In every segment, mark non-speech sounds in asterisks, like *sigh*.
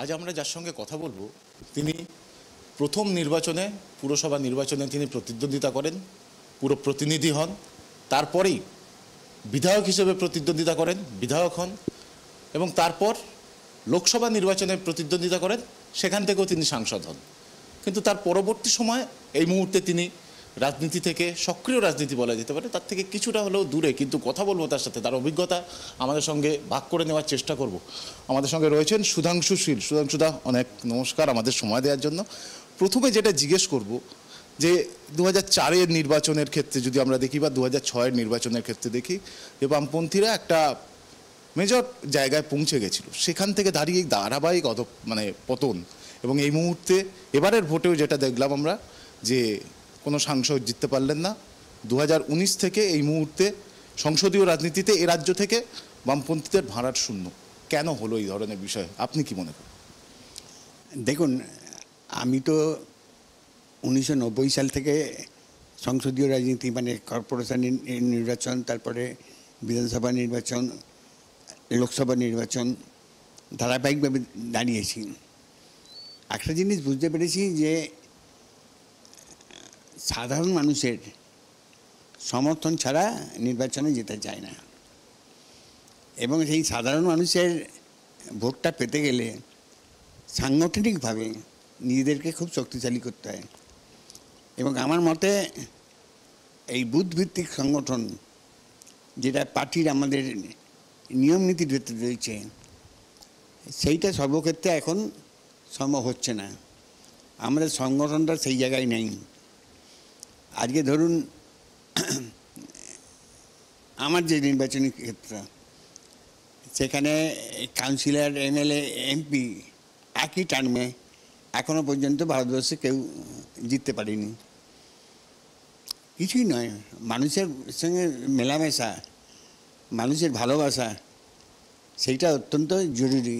আজ আমরা যার সঙ্গে কথা বলবো তিনি প্রথম নির্বাচনে পুরসভা নির্বাচনে তিনি প্রতিদ্বন্দ্বিতা করেন পুরো প্রতিনিধি হন তারপরেই বিধায়ক হিসেবে প্রতিদ্বন্দ্বিতা করেন বিধায়ক হন এবং তারপর লোকসভা নির্বাচনে প্রতিদ্বন্দ্বিতা করেন সেখান থেকেও তিনি সাংসদ হন কিন্তু তার পরবর্তী সময় এই মুহূর্তে তিনি রাজনীতি থেকে সক্রিয় রাজনীতি বলা যেতে পারে তার থেকে কিছুটা হলেও দূরে কিন্তু কথা বলবো তার সাথে তার অভিজ্ঞতা আমাদের সঙ্গে ভাগ করে নেওয়ার চেষ্টা করব আমাদের সঙ্গে রয়েছেন সুধাংশুশীল সুধাংশুদা অনেক নমস্কার আমাদের সময় দেওয়ার জন্য প্রথমে যেটা জিজ্ঞেস করব যে দু চারের নির্বাচনের ক্ষেত্রে যদি আমরা দেখি বা দু ছয়ের নির্বাচনের ক্ষেত্রে দেখি যে বামপন্থীরা একটা মেজর জায়গায় পৌঁছে গেছিল সেখান থেকে দাঁড়িয়ে ধারাবাহিক অত মানে পতন এবং এই মুহূর্তে এবারের ভোটেও যেটা দেখলাম আমরা যে কোনো সাংসদ জিততে পারলেন না দু থেকে এই মুহূর্তে সংসদীয় রাজনীতিতে এ রাজ্য থেকে বামপন্থীদের ভাড়াট শূন্য কেন হলো এই ধরনের বিষয় আপনি কি মনে করেন দেখুন আমি তো উনিশশো সাল থেকে সংসদীয় রাজনীতি মানে কর্পোরেশন নির্বাচন তারপরে বিধানসভা নির্বাচন লোকসভা নির্বাচন ধারাবাহিকভাবে দাঁড়িয়েছি একটা জিনিস বুঝতে পেরেছি যে সাধারণ মানুষের সমর্থন ছাড়া নির্বাচনে যেতে চায় না এবং সেই সাধারণ মানুষের ভোটটা পেতে গেলে সাংগঠনিকভাবে নিজেদেরকে খুব শক্তিশালী করতে হয় এবং আমার মতে এই বুথভিত্তিক সংগঠন যেটা পার্টির আমাদের নিয়ম নীতির ভেতরে রয়েছে সেইটা সর্বক্ষেত্রে এখন সম্ভব হচ্ছে না আমাদের সংগঠনটা সেই জায়গায় নেই আজকে ধরুন আমার যে নির্বাচনী ক্ষেত্র সেখানে কাউন্সিলর এমএলএ এমপি একই টার্মে এখনো পর্যন্ত ভারতবর্ষে কেউ জিততে পারেনি কিছুই নয় মানুষের সঙ্গে মেলামেশা মানুষের ভালোবাসা সেইটা অত্যন্ত জরুরি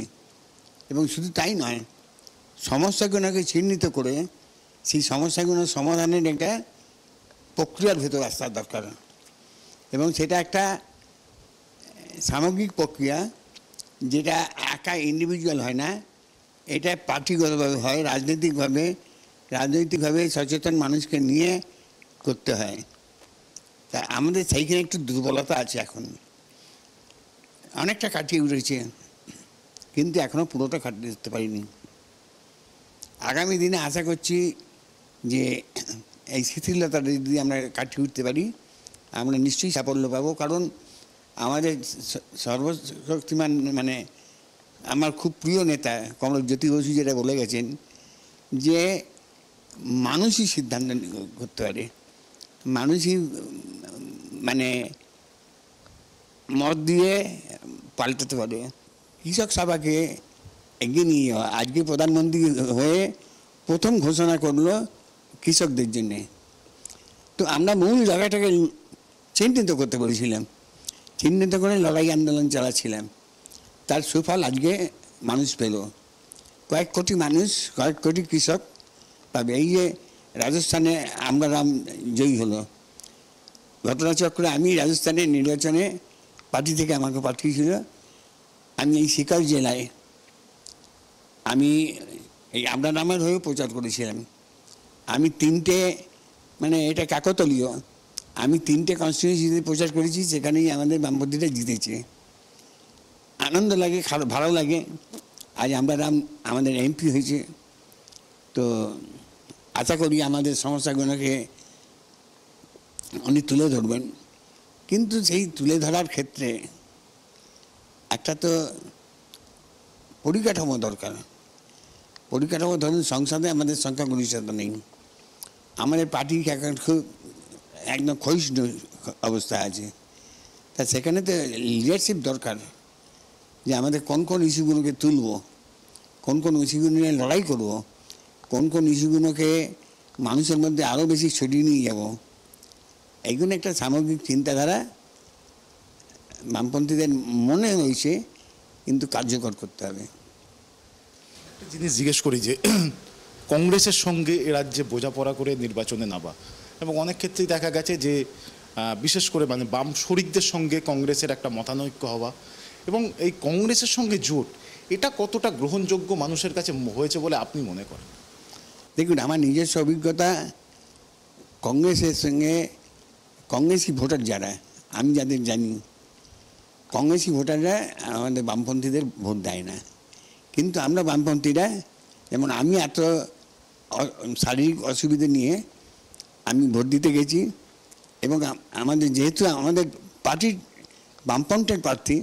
এবং শুধু তাই নয় সমস্যাগুলোকে চিহ্নিত করে সেই সমস্যাগুলোর সমাধানের একটা প্রক্রিয়ার ভেতর আসার দরকার এবং সেটা একটা সামগ্রিক প্রক্রিয়া যেটা একা ইন্ডিভিজুয়াল হয় না এটা পার্টিগতভাবে হয় রাজনৈতিকভাবে রাজনৈতিকভাবে সচেতন মানুষকে নিয়ে করতে হয় তা আমাদের সেইখানে একটু দুর্বলতা আছে এখন অনেকটা কাটিয়ে উঠেছে কিন্তু এখনও পুরোটা কাটিয়ে দিতে পারিনি আগামী দিনে আশা করছি যে এই শিথিলতাটা যদি আমরা কাটিয়ে উঠতে পারি আমরা নিশ্চয়ই সাফল্য পাবো কারণ আমাদের সর্বশক্তিমান মানে আমার খুব প্রিয় নেতা কমল জ্যোতি বসু যেটা বলে গেছেন যে মানুষই সিদ্ধান্ত করতে পারে মানুষই মানে মত দিয়ে পাল্টাতে পারে কৃষক সভাকে এগিয়ে নিয়ে আজকে প্রধানমন্ত্রী হয়ে প্রথম ঘোষণা করলো কৃষকদের জন্যে তো আমরা মূল জায়গাটাকে চিহ্নিত করতে বলেছিলাম চিহ্নিত করে লড়াই আন্দোলন চালাচ্ছিলাম তার সুফল আজকে মানুষ পেল কয়েক কোটি মানুষ কয়েক কোটি কৃষক পাবে এই যে রাজস্থানে আমরা রাম জয়ী হলো ঘটনাচক্রে আমি রাজস্থানের নির্বাচনে পার্টি থেকে আমাকে পাঠিয়েছিল আমি এই শিকার জেলায় আমি এই আমরা নামের হয়েও প্রচার করেছিলাম আমি তিনটে মানে এটা কাকতলীয় আমি তিনটে কনস্টিটিউয়েন্সিতে প্রচার করেছি সেখানেই আমাদের বামপন্থীরা জিতেছে আনন্দ লাগে ভালো লাগে আজ আমরা রাম আমাদের এমপি হয়েছে তো আশা করি আমাদের সমস্যাগুলোকে উনি তুলে ধরবেন কিন্তু সেই তুলে ধরার ক্ষেত্রে একটা তো পরিকাঠামো দরকার পরিকাঠামো ধরুন সংসদে আমাদের সংখ্যাগরিষ্ঠতা নেই আমাদের পার্টি এখন খুব একদম ক্ষয়িষ্ণ অবস্থা আছে তা সেখানে তো লিডারশিপ দরকার যে আমাদের কোন কোন ইস্যুগুলোকে তুলব কোন কোন ইস্যুগুলো নিয়ে লড়াই করব কোন কোন ইস্যুগুলোকে মানুষের মধ্যে আরও বেশি ছড়িয়ে নিয়ে যাব এইগুলো একটা সামগ্রিক চিন্তাধারা বামপন্থীদের মনে হয়েছে কিন্তু কার্যকর করতে হবে একটা জিনিস জিজ্ঞেস করি যে কংগ্রেসের সঙ্গে এ রাজ্যে বোঝাপড়া করে নির্বাচনে নামা এবং অনেক ক্ষেত্রেই দেখা গেছে যে বিশেষ করে মানে বাম শরিকদের সঙ্গে কংগ্রেসের একটা মতানৈক্য হওয়া এবং এই কংগ্রেসের সঙ্গে জোট এটা কতটা গ্রহণযোগ্য মানুষের কাছে হয়েছে বলে আপনি মনে করেন দেখুন আমার নিজস্ব অভিজ্ঞতা কংগ্রেসের সঙ্গে কংগ্রেসই ভোটার যারা আমি যাদের জানি কংগ্রেসি ভোটাররা আমাদের বামপন্থীদের ভোট দেয় না কিন্তু আমরা বামপন্থীরা যেমন আমি এত শারীরিক অসুবিধে নিয়ে আমি ভোট দিতে গেছি এবং আমাদের যেহেতু আমাদের পার্টির বামপন্থের প্রার্থী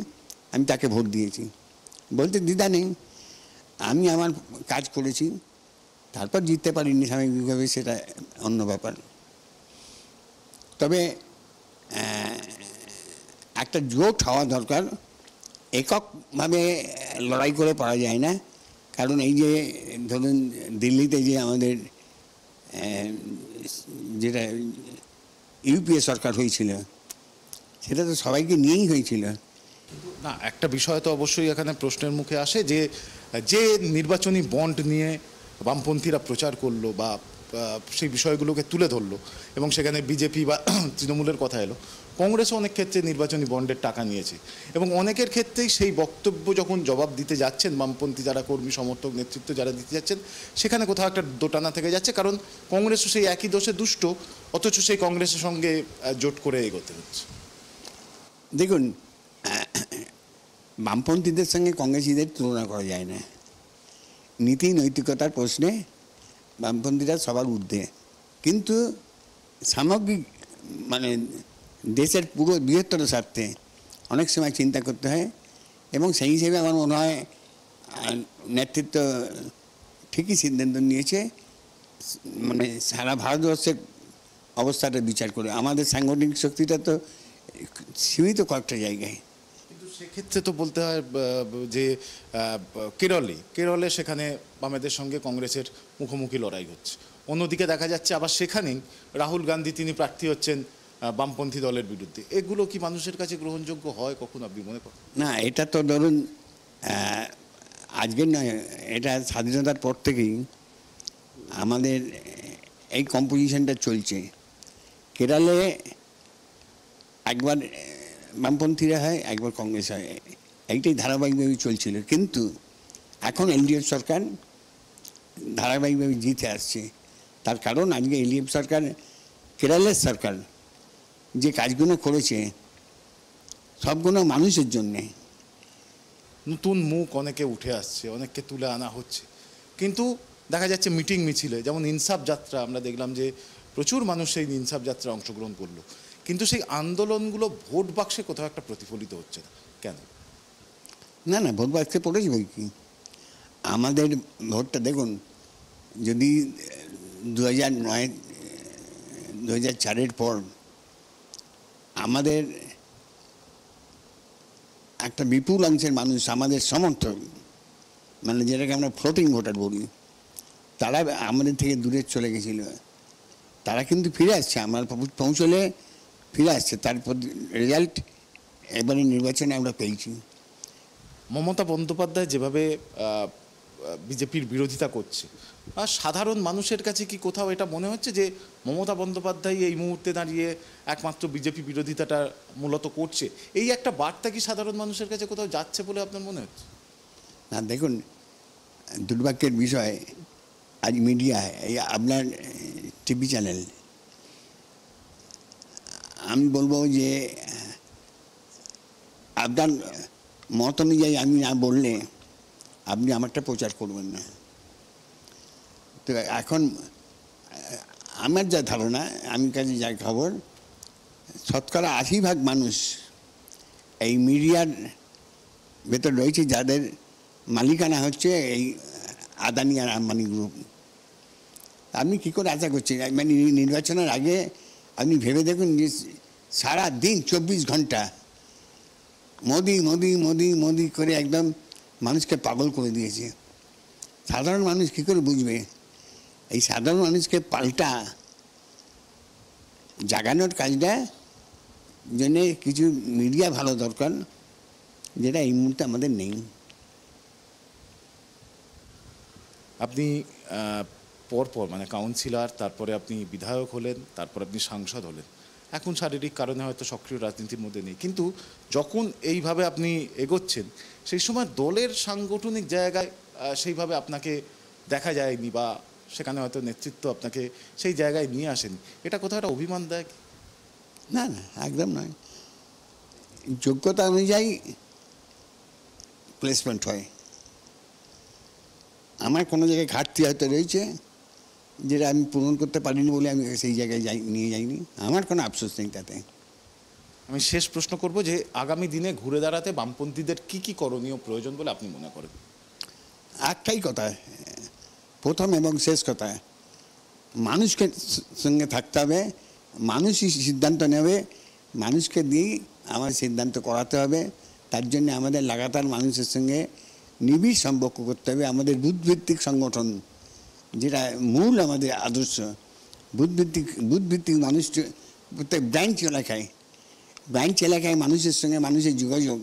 আমি তাকে ভোট দিয়েছি বলতে দ্বিধা নেই আমি আমার কাজ করেছি তারপর জিততে পারিনি স্বাভাবিকভাবে সেটা অন্য ব্যাপার তবে একটা জোট হওয়া দরকার এককভাবে লড়াই করে পারা যায় না কারণ এই যে ধরুন দিল্লিতে যে আমাদের যেটা ইউপিএ সরকার হয়েছিল সেটা তো সবাইকে নিয়েই হয়েছিল না একটা বিষয় তো অবশ্যই এখানে প্রশ্নের মুখে আসে যে যে নির্বাচনী বন্ড নিয়ে বামপন্থীরা প্রচার করলো বা সেই বিষয়গুলোকে তুলে ধরলো এবং সেখানে বিজেপি বা *clears throat* তৃণমূলের কথা এলো কংগ্রেসও অনেক ক্ষেত্রে নির্বাচনী বন্ডের টাকা নিয়েছে এবং অনেকের ক্ষেত্রেই সেই বক্তব্য যখন জবাব দিতে যাচ্ছেন বামপন্থী যারা কর্মী সমর্থক নেতৃত্ব যারা দিতে যাচ্ছেন সেখানে কোথাও একটা দোটানা থেকে যাচ্ছে কারণ কংগ্রেসও সেই একই দোষে দুষ্ট অথচ সেই কংগ্রেসের সঙ্গে জোট করে এগোতে হচ্ছে দেখুন বামপন্থীদের সঙ্গে কংগ্রেসীদের তুলনা করা যায় না নীতি নৈতিকতার প্রশ্নে বামপন্থীরা সবার ঊর্ধ্বে কিন্তু সামগ্রিক মানে দেশের পুরো বৃহত্তর স্বার্থে অনেক সময় চিন্তা করতে হয় এবং সেই হিসেবে আমার মনে হয় নেতৃত্ব ঠিকই সিদ্ধান্ত নিয়েছে মানে সারা ভারতবর্ষের অবস্থাটা বিচার করে আমাদের সাংগঠনিক শক্তিটা তো সীমিত কয়েকটা জায়গায় সেক্ষেত্রে তো বলতে হয় যে কেরলে কেরলে সেখানে বামেদের সঙ্গে কংগ্রেসের মুখোমুখি লড়াই হচ্ছে অন্যদিকে দেখা যাচ্ছে আবার সেখানেই রাহুল গান্ধী তিনি প্রার্থী হচ্ছেন বামপন্থী দলের বিরুদ্ধে এগুলো কি মানুষের কাছে গ্রহণযোগ্য হয় কখন আপনি মনে করেন না এটা তো ধরুন আজকের নয় এটা স্বাধীনতার পর থেকেই আমাদের এই কম্পোজিশনটা চলছে কেরালে একবার বামপন্থীরা হয় একবার কংগ্রেস হয় এইটাই ধারাবাহিকভাবে চলছিল কিন্তু এখন এনডিএফ সরকার ধারাবাহিকভাবে জিতে আসছে তার কারণ আজকে এনডিএফ সরকার কেরালের সরকার যে কাজগুলো করেছে সবগুলো মানুষের জন্যে নতুন মুখ অনেকে উঠে আসছে অনেককে তুলে আনা হচ্ছে কিন্তু দেখা যাচ্ছে মিটিং মিছিলে যেমন ইনসাফ যাত্রা আমরা দেখলাম যে প্রচুর মানুষ সেই ইনসাফ যাত্রা অংশগ্রহণ করলো কিন্তু সেই আন্দোলনগুলো ভোট বাক্সে কোথাও একটা প্রতিফলিত হচ্ছে না কেন না না ভোট বাক্সে পড়েছে বই কি আমাদের ভোটটা দেখুন যদি দু হাজার নয় দু হাজার চারের পর আমাদের একটা বিপুল অংশের মানুষ আমাদের সমর্থক মানে যেটাকে আমরা ফ্লোটিং ভোটার বলি তারা আমাদের থেকে দূরে চলে গেছিল তারা কিন্তু ফিরে আসছে আমার পৌঁছলে ফিরে আসছে তারপর রেজাল্ট এবারে নির্বাচনে আমরা পেয়েছি মমতা বন্দ্যোপাধ্যায় যেভাবে বিজেপির বিরোধিতা করছে আর সাধারণ মানুষের কাছে কি কোথাও এটা মনে হচ্ছে যে মমতা বন্দ্যোপাধ্যায় এই মুহূর্তে দাঁড়িয়ে একমাত্র বিজেপি বিরোধিতাটা মূলত করছে এই একটা বার্তা কি সাধারণ মানুষের কাছে কোথাও যাচ্ছে বলে আপনার মনে হচ্ছে না দেখুন দুর্ভাগ্যের বিষয় আজ মিডিয়া আপনার টিভি চ্যানেল আমি বলবো যে আপনার মত অনুযায়ী আমি না বললে আপনি আমারটা প্রচার করবেন না তো এখন আমার যা ধারণা আমি কাছে যা খবর শতকরা আশি ভাগ মানুষ এই মিডিয়ার ভেতর রয়েছে যাদের মালিকানা হচ্ছে এই আদানি আর আম্বানি গ্রুপ আপনি কী করে আশা করছেন মানে নির্বাচনের আগে আপনি ভেবে দেখুন যে সারা দিন চব্বিশ ঘন্টা মোদি মোদি মোদি মোদি করে একদম মানুষকে পাগল করে দিয়েছে সাধারণ মানুষ কী করে বুঝবে এই সাধারণ মানুষকে পাল্টা জাগানোর কাজটা জন্যে কিছু মিডিয়া ভালো দরকার যেটা এই মুহূর্তে আমাদের নেই আপনি পরপর মানে কাউন্সিলর তারপরে আপনি বিধায়ক হলেন তারপর আপনি সাংসদ হলেন এখন শারীরিক কারণে হয়তো সক্রিয় রাজনীতির মধ্যে নেই কিন্তু যখন এইভাবে আপনি এগোচ্ছেন সেই সময় দলের সাংগঠনিক জায়গায় সেইভাবে আপনাকে দেখা যায়নি বা সেখানে হয়তো নেতৃত্ব আপনাকে সেই জায়গায় নিয়ে আসেনি এটা কোথাও একটা অভিমান দেয় না না একদম নয় যোগ্যতা অনুযায়ী প্লেসমেন্ট হয় আমার কোনো জায়গায় ঘাটতি হয়তো রয়েছে যেটা আমি পূরণ করতে পারিনি বলে আমি সেই জায়গায় যাই নিয়ে যাইনি আমার কোনো আফসোস নেই তাতে আমি শেষ প্রশ্ন করব যে আগামী দিনে ঘুরে দাঁড়াতে বামপন্থীদের কি কি করণীয় প্রয়োজন বলে আপনি মনে করেন একটাই কথা প্রথম এবং শেষ কথা মানুষকে সঙ্গে থাকতে হবে মানুষই সিদ্ধান্ত নেবে মানুষকে দিয়েই আমার সিদ্ধান্ত করাতে হবে তার জন্য আমাদের লাগাতার মানুষের সঙ্গে নিবিড় সম্পর্ক করতে হবে আমাদের বুধভিত্তিক সংগঠন যেটা মূল আমাদের আদর্শ বুধভিত্তিক বুধভিত্তিক মানুষ প্রত্যেক ব্রাঞ্চ এলাকায় ব্রাঞ্চ এলাকায় মানুষের সঙ্গে মানুষের যোগাযোগ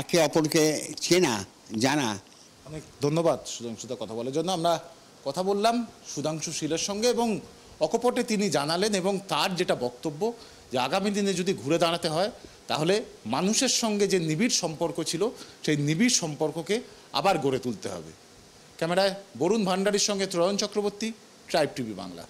একে অপরকে চেনা জানা অনেক ধন্যবাদ সুধাংশুদা কথা বলার জন্য আমরা কথা বললাম সুধাংশু শীলের সঙ্গে এবং অকপটে তিনি জানালেন এবং তার যেটা বক্তব্য যে আগামী দিনে যদি ঘুরে দাঁড়াতে হয় তাহলে মানুষের সঙ্গে যে নিবিড় সম্পর্ক ছিল সেই নিবিড় সম্পর্ককে আবার গড়ে তুলতে হবে ক্যামেরায় বরুণ ভান্ডারির সঙ্গে ত্রয়ন চক্রবর্তী ট্রাইব টিভি বাংলা